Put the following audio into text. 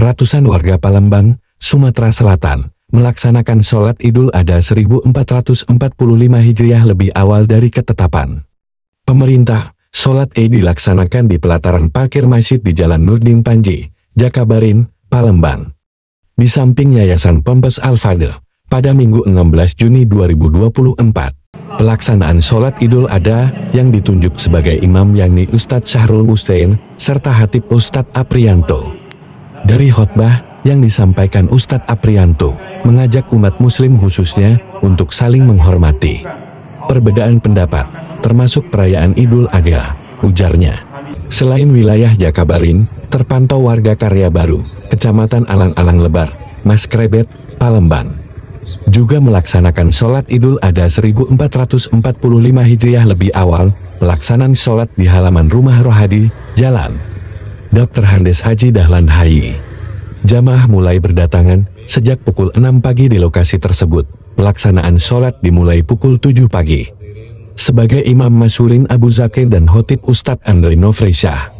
ratusan warga Palembang, Sumatera Selatan, melaksanakan sholat Idul Adha 1445 Hijriah lebih awal dari ketetapan. Pemerintah, sholat E dilaksanakan di pelataran parkir masjid di Jalan Nurdin Panji, Jakabarin, Palembang. Di samping Yayasan Pembes Al-Fadl, pada Minggu 16 Juni 2024. Pelaksanaan sholat Idul Adha yang ditunjuk sebagai imam yakni Ustadz Syahrul Hussein serta Hatib Ustadz Aprianto dari khotbah yang disampaikan Ustadz Aprianto, mengajak umat muslim khususnya untuk saling menghormati. Perbedaan pendapat, termasuk perayaan Idul Adha, ujarnya. Selain wilayah Jakabarin, terpantau warga Karya Baru, Kecamatan Alang-Alang Lebar, Mas Krebet, Palembang. Juga melaksanakan sholat Idul Adha 1445 Hijriah lebih awal, pelaksanaan sholat di halaman rumah Rohadi, Jalan Dr. Handes Haji Dahlan Hai. Jamaah mulai berdatangan sejak pukul 6 pagi di lokasi tersebut. Pelaksanaan sholat dimulai pukul 7 pagi. Sebagai Imam Masurin Abu Zakir dan Hotib Ustadz Andri Nofrisyah,